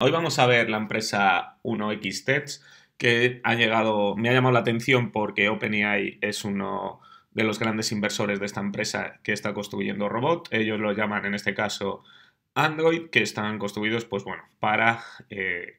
Hoy vamos a ver la empresa 1 xtech que ha llegado, me ha llamado la atención porque OpenAI es uno de los grandes inversores de esta empresa que está construyendo robot. Ellos lo llaman en este caso Android, que están construidos, pues bueno, para eh,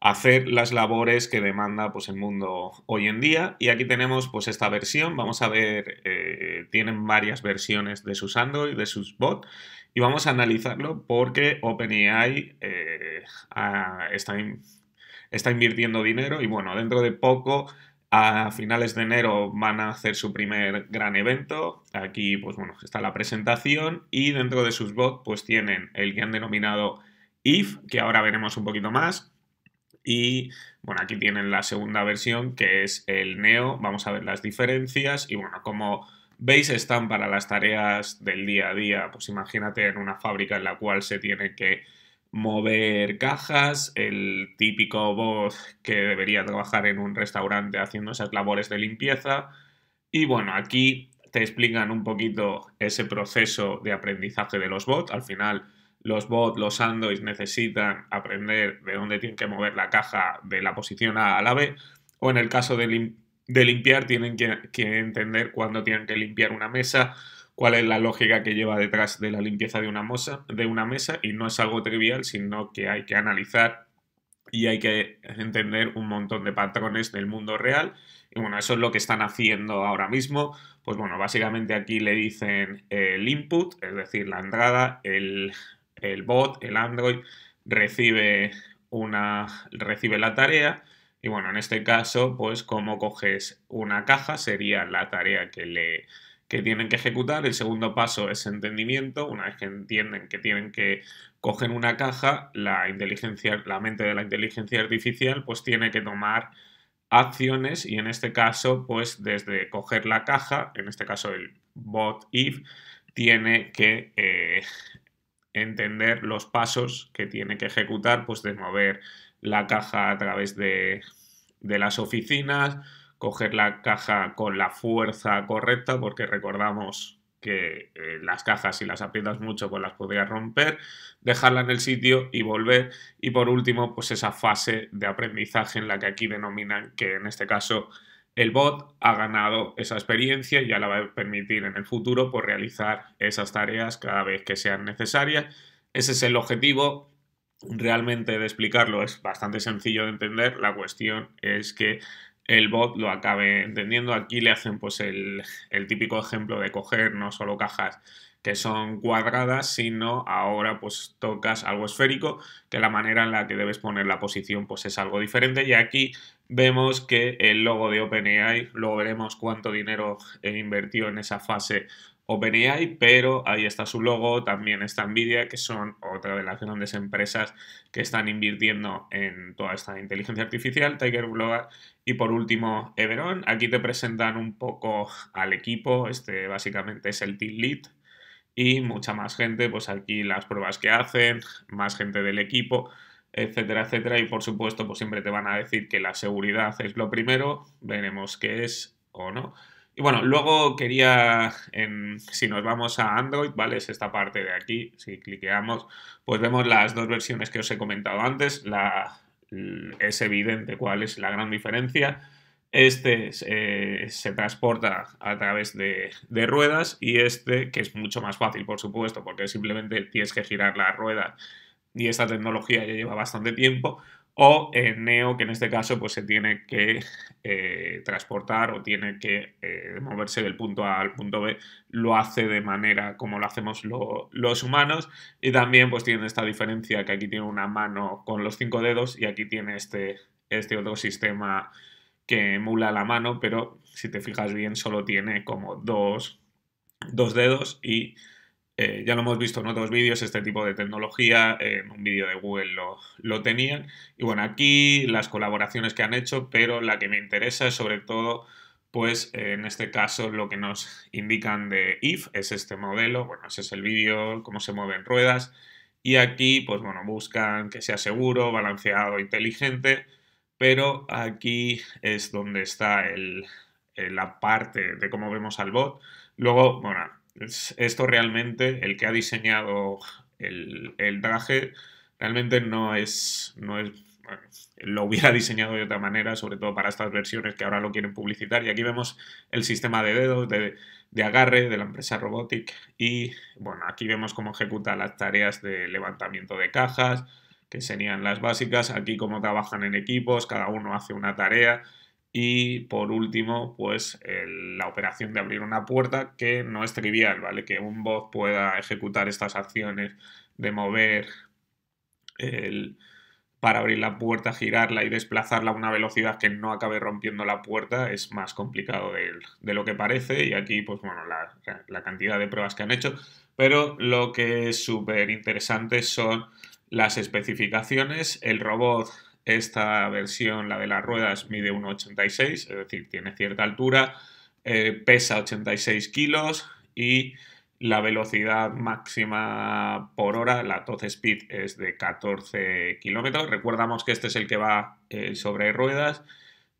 hacer las labores que demanda pues, el mundo hoy en día. Y aquí tenemos pues, esta versión, vamos a ver, eh, tienen varias versiones de sus Android, de sus bots, y vamos a analizarlo porque OpenAI eh, está, está invirtiendo dinero y bueno, dentro de poco... A finales de enero van a hacer su primer gran evento. Aquí, pues bueno, está la presentación y dentro de sus bots, pues tienen el que han denominado IF, que ahora veremos un poquito más, y bueno, aquí tienen la segunda versión que es el Neo. Vamos a ver las diferencias y bueno, como veis están para las tareas del día a día. Pues imagínate en una fábrica en la cual se tiene que mover cajas, el típico voz que debería trabajar en un restaurante haciendo esas labores de limpieza. Y bueno, aquí te explican un poquito ese proceso de aprendizaje de los bots. Al final los bots, los androids necesitan aprender de dónde tienen que mover la caja de la posición A a la B, o en el caso de, limpiar tienen que, entender cuándo tienen que limpiar una mesa, cuál es la lógica que lleva detrás de la limpieza de una, mosa, de una mesa y no es algo trivial, sino que hay que analizar y hay que entender un montón de patrones del mundo real. Y bueno, eso es lo que están haciendo ahora mismo. Pues bueno, básicamente aquí le dicen el input, es decir, la entrada, el, el bot, el Android, recibe, una, recibe la tarea. Y bueno, en este caso, pues como coges una caja sería la tarea que, le, que tienen que ejecutar. El segundo paso es entendimiento. Una vez que entienden que tienen que coger una caja, la, inteligencia, la mente de la inteligencia artificial pues tiene que tomar acciones y en este caso pues desde coger la caja, en este caso el bot if, tiene que eh, entender los pasos que tiene que ejecutar, pues de mover la caja a través de, las oficinas, coger la caja con la fuerza correcta, porque recordamos que eh, las cajas si las aprietas mucho pues las podrías romper, dejarla en el sitio y volver. Y por último, pues esa fase de aprendizaje en la que aquí denominan que en este caso el bot ha ganado esa experiencia y ya la va a permitir en el futuro por pues, realizar esas tareas cada vez que sean necesarias. Ese es el objetivo. Realmente de explicarlo es bastante sencillo de entender. La cuestión es que el bot lo acabe entendiendo. Aquí le hacen pues el, típico ejemplo de coger no solo cajas que son cuadradas, sino ahora pues tocas algo esférico, que la manera en la que debes poner la posición pues es algo diferente y aquí vemos que el logo de OpenAI, luego veremos cuánto dinero he invertido en esa fase OpenAI, pero ahí está su logo, también está Nvidia, que son otra de las grandes empresas que están invirtiendo en toda esta inteligencia artificial, Tiger Global y por último Everon. Aquí te presentan un poco al equipo, este básicamente es el team lead y mucha más gente, pues aquí las pruebas que hacen, más gente del equipo etcétera, etcétera, y por supuesto, pues siempre te van a decir que la seguridad es lo primero, veremos qué es o no, y bueno, luego quería, en, em, si nos vamos a Android, ¿vale? Es esta parte de aquí, si cliqueamos, pues vemos las dos versiones que os he comentado antes, la, es evidente cuál es la gran diferencia. Este eh, se transporta a través de, ruedas y este, que es mucho más fácil, por supuesto, porque simplemente tienes que girar la rueda y esta tecnología ya lleva bastante tiempo, o en Neo, que en este caso pues, se tiene que eh, transportar o tiene que eh, moverse del punto A al punto B, lo hace de manera como lo hacemos los humanos y también pues tiene esta diferencia que aquí tiene una mano con los cinco dedos y aquí tiene este, este otro sistema que emula la mano, pero si te fijas bien solo tiene como dos, dos dedos y eh, ya lo hemos visto en otros vídeos, este tipo de tecnología, en un vídeo de Google lo, tenían. Y bueno, aquí las colaboraciones que han hecho, pero la que me interesa es sobre todo, pues en este caso lo que nos indican de IF es este modelo, bueno, ese es el vídeo, cómo se mueven ruedas. Y aquí, pues bueno, buscan que sea seguro, balanceado, inteligente, pero aquí es donde está la parte de cómo vemos al bot. Luego, bueno, esto realmente, el que ha diseñado el, traje, realmente no es, no es lo hubiera diseñado de otra manera, sobre todo para estas versiones que ahora lo quieren publicitar. Y aquí vemos el sistema de dedos, de, de, agarre de la empresa Robotic. Y bueno, aquí vemos cómo ejecuta las tareas de levantamiento de cajas, que serían las básicas. Aquí cómo trabajan en equipos, cada uno hace una tarea. Y por último, pues la operación de abrir una puerta que no es trivial, ¿vale? Que un bot pueda ejecutar estas acciones de mover para abrir la puerta, girarla y desplazarla a una velocidad que no acabe rompiendo la puerta es más complicado de, lo que parece y aquí pues bueno la, la, cantidad de pruebas que han hecho pero lo que es súper interesante son las especificaciones el robot esta versión, la de las ruedas, mide 1,86, es decir, tiene cierta altura, eh, pesa 86 kilos y la velocidad máxima por hora, la top speed, es de 14 kilómetros. Recuerdamos que este es el que va eh, sobre ruedas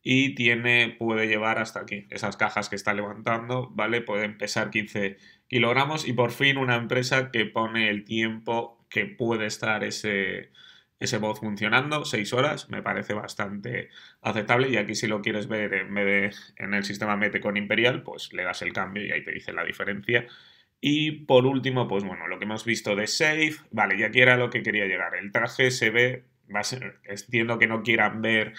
y tiene, puede llevar hasta aquí. Esas cajas que está levantando, ¿vale? Pueden pesar 15 kilogramos. Y por fin una empresa que pone el tiempo que puede estar ese, ese bot funcionando, 6 horas, me parece bastante aceptable y aquí si lo quieres ver en vez en el sistema Mete con Imperial, pues le das el cambio y ahí te dice la diferencia. Y por último, pues bueno, lo que hemos visto de Safe, vale, ya aquí era lo que quería llegar, el traje se ve, va a entiendo que no quieran ver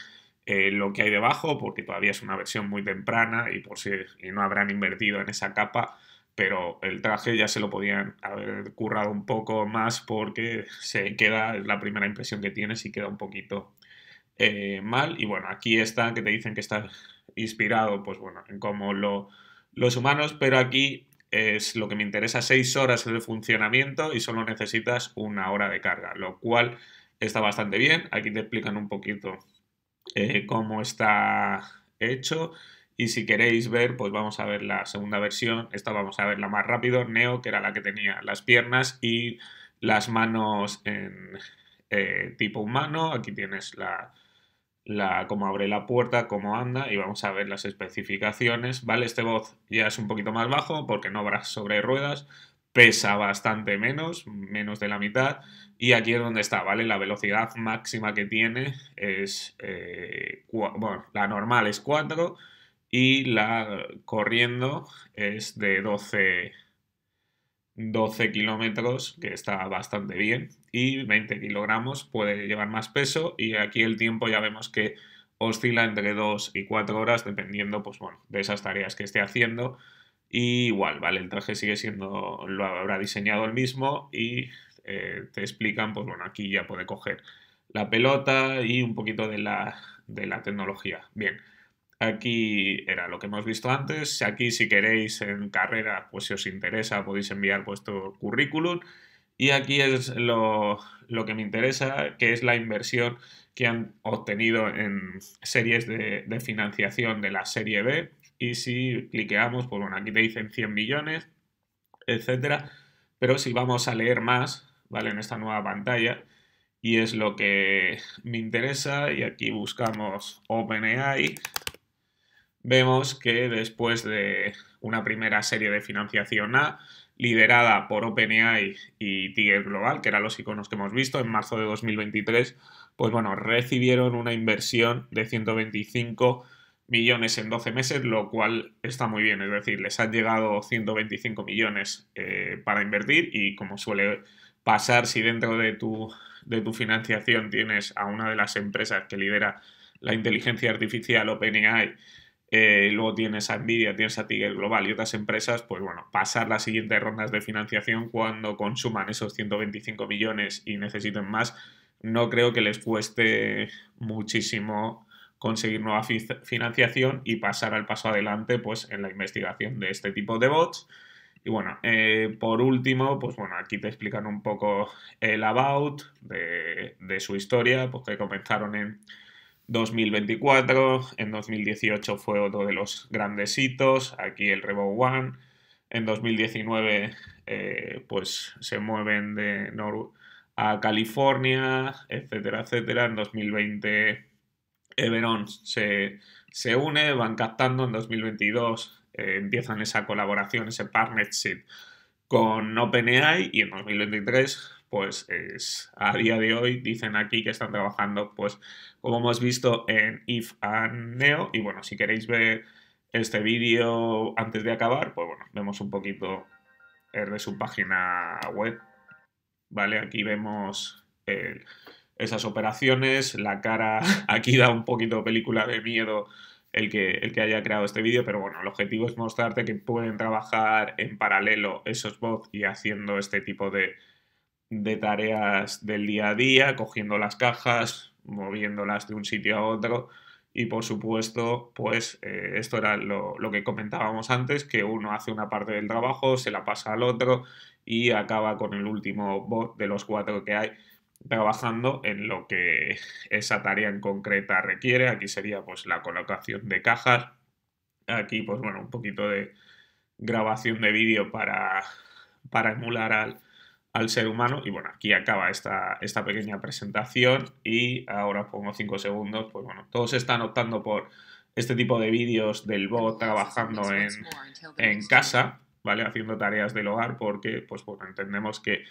eh, lo que hay debajo porque todavía es una versión muy temprana y por si y no habrán invertido en esa capa, pero el traje ya se lo podían haber currado un poco más porque se queda la primera impresión que tienes y queda un poquito eh, mal. Y bueno, aquí está que te dicen que está inspirado, pues bueno, en como los humanos, pero aquí es lo que me interesa, seis horas de funcionamiento y solo necesitas una hora de carga, lo cual está bastante bien. Aquí te explican un poquito eh, cómo está hecho. Y si queréis ver, pues vamos a ver la segunda versión. Esta vamos a ver la más rápido. Neo, que era la que tenía las piernas y las manos en eh, tipo humano. Aquí tienes la, la, cómo abre la puerta, cómo anda y vamos a ver las especificaciones. Vale, este voz ya es un poquito más bajo porque no habrá sobre ruedas. Pesa bastante menos, menos de la mitad. Y aquí es donde está, ¿vale? La velocidad máxima que tiene es, eh, bueno, la normal es 4 y la corriendo es de 12, 12 kilómetros, que está bastante bien, y 20 kilogramos puede llevar más peso y aquí el tiempo ya vemos que oscila entre 2 y 4 horas dependiendo pues, bueno, de esas tareas que esté haciendo. Y igual, ¿vale? El traje sigue siendo, lo habrá diseñado el mismo y eh, te explican, pues bueno, aquí ya puede coger la pelota y un poquito de la, de la tecnología. Bien, Aquí era lo que hemos visto antes. Aquí, si queréis, en carrera, pues si os interesa, podéis enviar vuestro currículum. Y aquí es lo, que me interesa, que es la inversión que han obtenido en series de, de, financiación de la serie B. Y si cliqueamos, pues bueno, aquí te dicen 100 millones, etcétera. Pero si vamos a leer más, ¿vale? En esta nueva pantalla, y es lo que me interesa, y aquí buscamos OpenAI, vemos que después de una primera serie de financiación A, liderada por OpenAI y Tiger Global, que eran los iconos que hemos visto en marzo de 2023, pues bueno, recibieron una inversión de 125 millones en 12 meses, lo cual está muy bien, es decir, les han llegado 125 millones eh, para invertir y como suele pasar si dentro de tu, de tu financiación tienes a una de las empresas que lidera la inteligencia artificial OpenAI, eh, luego tienes a Nvidia, tienes a Tiger Global y otras empresas, pues bueno, pasar las siguientes rondas de financiación cuando consuman esos 125 millones y necesiten más, no creo que les cueste muchísimo conseguir nueva financiación y pasar al paso adelante pues en la investigación de este tipo de bots. Y bueno, eh, por último, pues bueno, aquí te explican un poco el about de, su historia, porque pues comenzaron en 2024, en 2018 fue otro de los grandes hitos, aquí el Rebo One, en 2019 eh, pues se mueven de a California, etcétera, etcétera, en 2020 Everon se, une, van captando, en 2022 eh, empiezan esa colaboración, ese partnership con OpenAI y en 2023 pues es, a día de hoy dicen aquí que están trabajando, pues como hemos visto en If and Neo. Y bueno, si queréis ver este vídeo antes de acabar, pues bueno, vemos un poquito de su página web. Vale, aquí vemos esas operaciones, la cara, aquí da un poquito película de miedo el que, el que haya creado este vídeo, pero bueno, el objetivo es mostrarte que pueden trabajar en paralelo esos bots y haciendo este tipo de, de tareas del día a día, cogiendo las cajas, moviéndolas de un sitio a otro. Y por supuesto, pues eh, esto era lo, lo, que comentábamos antes, que uno hace una parte del trabajo, se la pasa al otro y acaba con el último bot de los cuatro que hay trabajando en lo que esa tarea en concreta requiere. Aquí sería pues la colocación de cajas. Aquí pues bueno, un poquito de grabación de vídeo para, para emular al, al ser humano. Y bueno, aquí acaba esta, esta pequeña presentación y ahora pongo 5 segundos. Pues bueno, todos están optando por este tipo de vídeos del bot trabajando en, casa, ¿vale? Haciendo tareas del hogar porque, pues bueno, entendemos que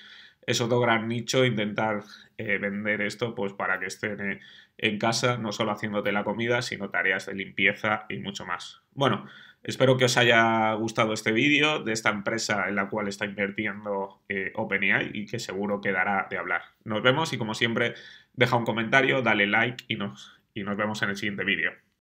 es otro gran nicho intentar eh, vender esto pues para que estén eh, en casa, no solo haciéndote la comida, sino tareas de limpieza y mucho más. Bueno, Espero que os haya gustado este vídeo de esta empresa en la cual está invirtiendo eh, OpenAI y que seguro quedará de hablar. Nos vemos y como siempre, deja un comentario, dale like y nos, y nos vemos en el siguiente vídeo.